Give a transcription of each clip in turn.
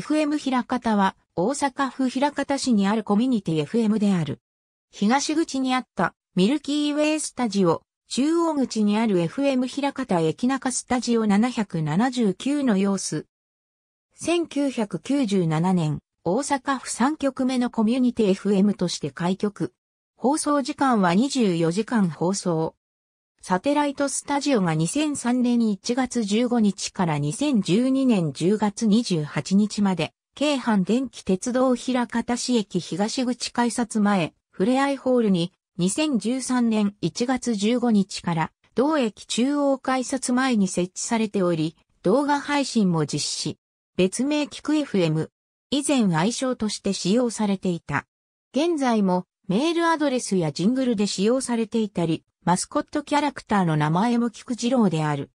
FM 平方は大阪府平方市にあるコミュニティ FM である。東口にあったミルキーウェイスタジオ、中央口にある FM 平方駅中スタジオ779の様子。1997年、大阪府3局目のコミュニティ FM として開局。放送時間は24時間放送。サテライトスタジオが2003年1月15日から2012年10月28日まで、京阪電気鉄道平方市駅東口改札前、ふれあいホールに、2013年1月15日から、同駅中央改札前に設置されており、動画配信も実施。別名キク FM。以前愛称として使用されていた。現在もメールアドレスやジングルで使用されていたり、マスコットキャラクターの名前も菊次郎である。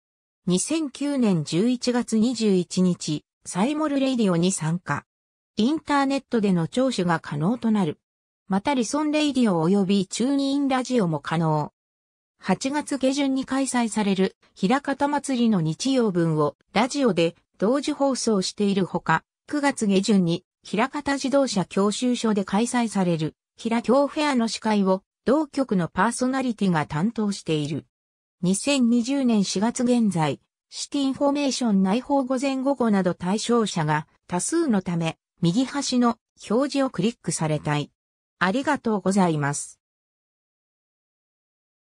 2009年11月21日、サイモルレイディオに参加。インターネットでの聴取が可能となる。またリソンレイディオ及びチューニンラジオも可能。8月下旬に開催される、平方祭りの日曜分をラジオで同時放送しているほか、9月下旬に、平方自動車教習所で開催される、平京フェアの司会を同局のパーソナリティが担当している。2020年4月現在、シティインフォメーション内報午前午後など対象者が多数のため、右端の表示をクリックされたい。ありがとうございます。